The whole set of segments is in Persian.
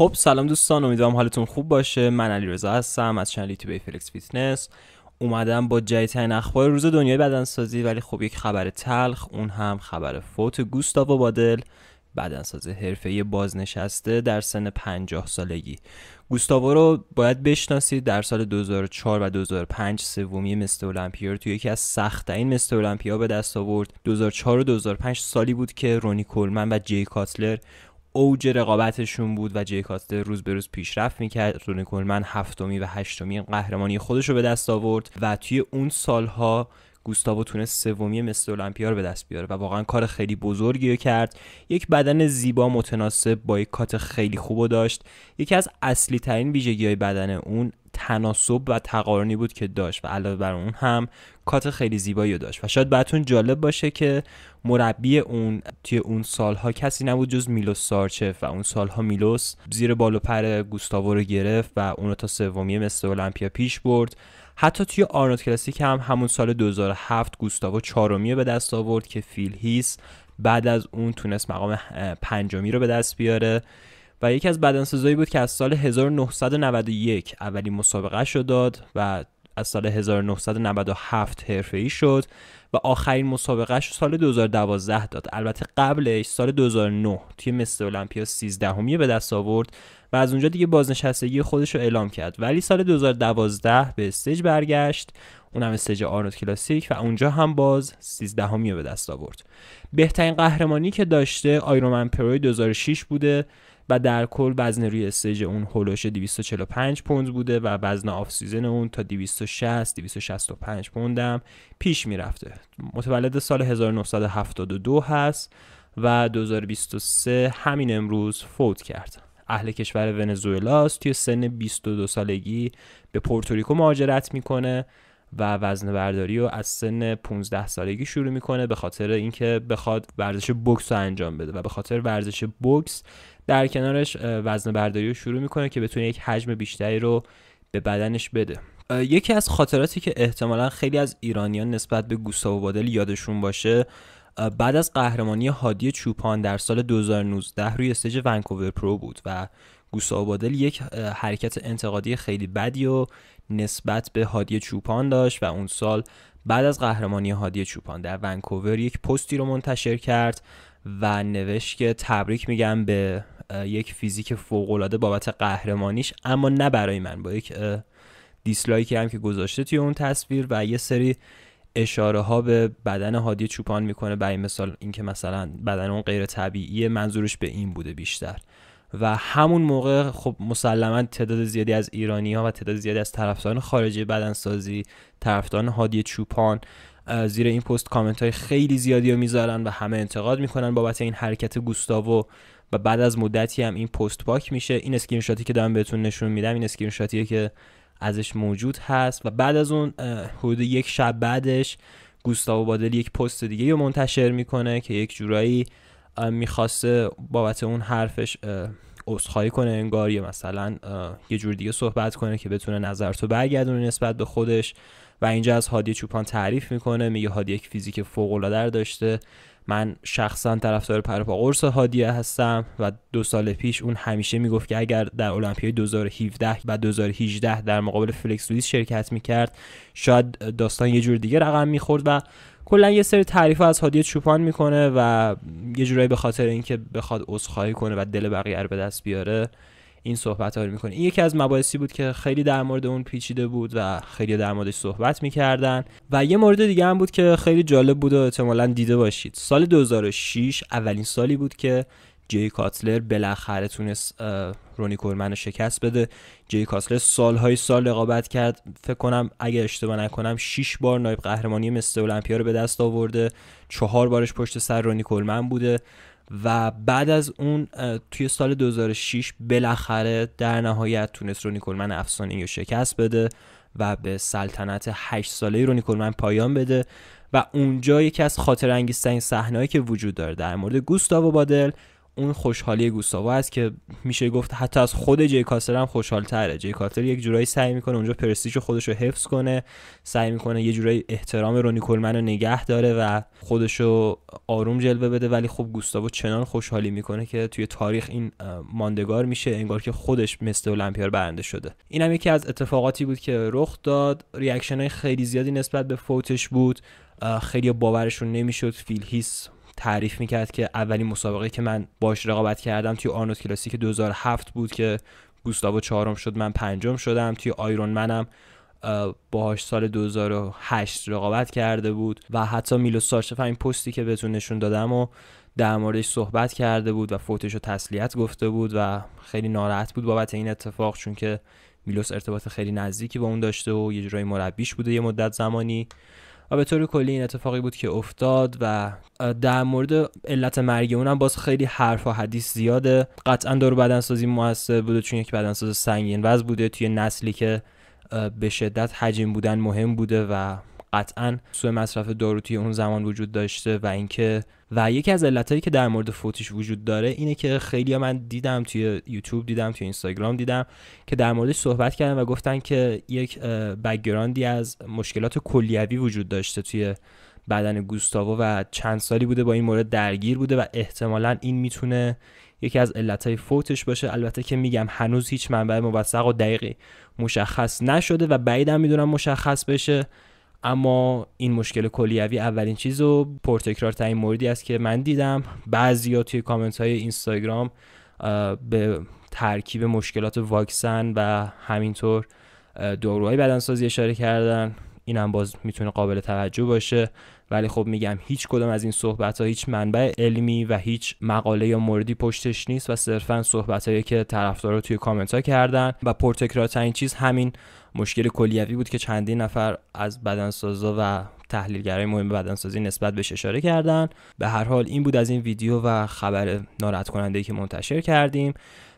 خب سلام دوستان امیدوارم حالتون خوب باشه من علی رضا هستم از چنل یوتیوب فلکس فیتنس اومدم با جدیدترین اخبار روز دنیای بدنسازی ولی خب یک خبر تلخ اون هم خبر فوت گوستاو بادل بدنساز حرفه‌ای بازنشسته در سن 50 سالگی گوستاو رو باید بشناسید در سال 2004 و 2005 سومی مستر المپیا رو توی یکی از سختترین مستر المپیا به دست آورد 2004 و 2005 سالی بود که رونی کولمن و جی کاتلر اوج رقابتشون بود و جیکاسته روز به روز پیشرفت میکرد رونی کولمن هفتمی و هشتمی قهرمانی خودش رو به دست آورد و توی اون سالها گوستاو تونست سومی مثل المپیا رو به دست بیاره و واقعا کار خیلی بزرگی رو کرد یک بدن زیبا متناسب با یک کات خیلی خوب داشت یکی از اصلی ترین ویژگی های بدن اون تناسب و تقارنی بود که داشت و علاوه بر اون هم کات خیلی زیبایی داشت و شاید براتون جالب باشه که مربی اون توی اون سالها کسی نبود جز میلوس سارچف و اون سالها میلوس زیر بالو پر رو گرفت و اون رو تا سومیه مثل المپیا پیش برد حتی توی آرنولد کلاسیک هم همون سال 2007 گوستاو چهارمی به دست آورد که فیل هیس بعد از اون تونست مقام پنجمی رو به دست بیاره و یکی از بدنسازایی بود که از سال 1991 اولین مسابقه شد داد و از سال 1997 ای شد و آخرین مسابقهش سال 2012 داد البته قبلش سال 2009 توی مستر اولمپیا 13 همیه به دست آورد و از اونجا دیگه بازنشستگی خودش رو اعلام کرد ولی سال 2012 به استیج برگشت اون هم استیج کلاسیک و اونجا هم باز 13 همیه به دست آورد بهترین قهرمانی که داشته آیرومن پروی 2006 بوده و در کل وزن روی استیج اون هولوش 245 پوند بوده و وزن آف سیزن اون تا 260 265 هم پیش میرفته متولد سال 1972 هست و 2023 همین امروز فوت کرد اهل کشور ونزوئلا است توی سن 22 سالگی به پورتوریکو مهاجرت میکنه و وزن برداری رو از سن 15 سالگی شروع میکنه به خاطر اینکه بخواد ورزش بوکس رو انجام بده و به خاطر ورزش بوکس در کنارش وزن برداری رو شروع میکنه که بتونه یک حجم بیشتری رو به بدنش بده یکی از خاطراتی که احتمالا خیلی از ایرانیان نسبت به گوستاو بادل یادشون باشه بعد از قهرمانی هادی چوپان در سال 2019 روی استیج ونکوور پرو بود و گوساو بادل یک حرکت انتقادی خیلی بدی و نسبت به هادی چوپان داشت و اون سال بعد از قهرمانی هادی چوپان در ونکوور یک پستی رو منتشر کرد و نوشت که تبریک میگم به یک فیزیک فوقالعاده بابت قهرمانیش اما نه برای من با یک دیسلایکی هم که گذاشته توی اون تصویر و یه سری اشاره ها به بدن هادی چوپان میکنه برای مثال اینکه مثلا بدن اون غیر طبیعیه منظورش به این بوده بیشتر و همون موقع خب مسلما تعداد زیادی از ایرانی ها و تعداد زیادی از طرفداران خارجی بدنسازی طرفداران هادی چوپان زیر این پست کامنت های خیلی زیادی رو میذارن و همه انتقاد میکنن بابت این حرکت گوستاوو و بعد از مدتی هم این پست پاک میشه این اسکرین شاتی که دارم بهتون نشون میدم این اسکرین شاتیه که ازش موجود هست و بعد از اون حدود یک شب بعدش گوستاو بادل یک پست دیگه رو منتشر میکنه که یک جورایی میخواسته بابت اون حرفش عذرخواهی کنه انگار یا مثلا یه جور دیگه صحبت کنه که بتونه نظر تو برگردونه نسبت به خودش و اینجا از هادی چوپان تعریف میکنه میگه هادی یک فیزیک فوق داشته من شخصا طرفدار پرپا قرص هادیه هستم و دو سال پیش اون همیشه میگفت که اگر در المپیای 2017 و 2018 در مقابل فلکس لویز شرکت میکرد شاید داستان یه جور دیگه رقم میخورد و کلا یه سری تعریف از هادی چوپان میکنه و یه جورایی به خاطر اینکه بخواد عذرخواهی کنه و دل بقیه رو به دست بیاره این صحبت ها رو میکنه این یکی از مباحثی بود که خیلی در مورد اون پیچیده بود و خیلی در موردش صحبت میکردن و یه مورد دیگه هم بود که خیلی جالب بود و احتمالا دیده باشید سال 2006 اولین سالی بود که جی کاتلر بالاخره تونست رونی کولمن رو شکست بده جی کاتلر سالهای سال رقابت کرد فکر کنم اگه اشتباه نکنم 6 بار نایب قهرمانی مستر المپیا رو به دست آورده چهار بارش پشت سر رونی کولمن بوده و بعد از اون توی سال 2006 بالاخره در نهایت تونست رونی کولمن افسانه رو شکست بده و به سلطنت 8 ساله رونی کولمن پایان بده و اونجا یکی از خاطر انگیزترین صحنه‌ای که وجود داره در مورد گوستاو بادل اون خوشحالی گوستاوا است که میشه گفت حتی از خود جی هم خوشحال تره جی یک جورایی سعی میکنه اونجا پرستیژ خودش رو حفظ کنه سعی میکنه یه جورایی احترام رونی کلمن رو نگه داره و خودش رو آروم جلوه بده ولی خب گوستاوا چنان خوشحالی میکنه که توی تاریخ این ماندگار میشه انگار که خودش مثل المپیار برنده شده این هم یکی از اتفاقاتی بود که رخ داد ریاکشن های خیلی زیادی نسبت به فوتش بود خیلی باورشون نمیشد فیل هیس تعریف میکرد که اولین مسابقه که من باش رقابت کردم توی آرنولد کلاسیک 2007 بود که گوستاو چهارم شد من پنجم شدم توی آیرون منم باهاش سال 2008 رقابت کرده بود و حتی میلو سارشف این پستی که بهتون نشون دادم و در موردش صحبت کرده بود و فوتش و تسلیت گفته بود و خیلی ناراحت بود بابت این اتفاق چون که میلوس ارتباط خیلی نزدیکی با اون داشته و یه جورایی مربیش بوده یه مدت زمانی و به طور کلی این اتفاقی بود که افتاد و در مورد علت مرگ اونم باز خیلی حرف و حدیث زیاده قطعا دور بدنسازی موثر بوده چون یک بدنساز سنگین وز بوده توی نسلی که به شدت حجم بودن مهم بوده و قطعا سوء مصرف دارو توی اون زمان وجود داشته و اینکه و یکی از علتهایی که در مورد فوتش وجود داره اینه که خیلی من دیدم توی یوتیوب دیدم توی اینستاگرام دیدم که در موردش صحبت کردن و گفتن که یک بکگراندی از مشکلات کلیوی وجود داشته توی بدن گوستاوو و چند سالی بوده با این مورد درگیر بوده و احتمالا این میتونه یکی از علتهای فوتش باشه البته که میگم هنوز هیچ منبع موثق و دقیقی مشخص نشده و بعیدم میدونم مشخص بشه اما این مشکل کلیوی اولین چیز و پرتکرار ترین موردی است که من دیدم ها توی کامنت های اینستاگرام به ترکیب مشکلات واکسن و همینطور داروهای بدنسازی اشاره کردن این هم باز میتونه قابل توجه باشه ولی خب میگم هیچ کدوم از این صحبت ها هیچ منبع علمی و هیچ مقاله یا موردی پشتش نیست و صرفا صحبت هایی که طرفدارا توی کامنت ها کردن و پرتکرارترین چیز همین مشکل کلیوی بود که چندین نفر از بدنسازا و تحلیلگرای مهم بدنسازی نسبت بهش اشاره کردن به هر حال این بود از این ویدیو و خبر ناراحت کننده که منتشر کردیم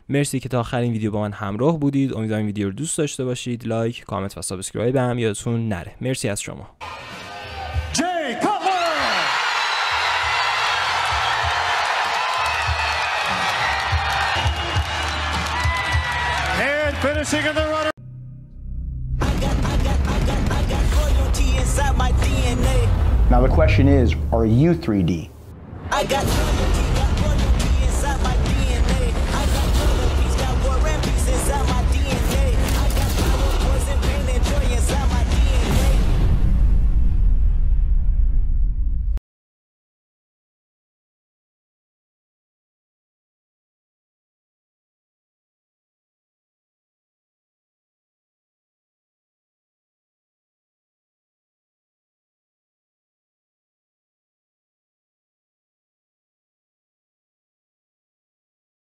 مرسی که تا آخر این ویدیو با من همراه بودید امیدوارم ویدیو رو دوست داشته باشید لایک کامنت و سابسکرایب هم یادتون نره مرسی از شما Finishing of the runner. Now the question is, are you 3D?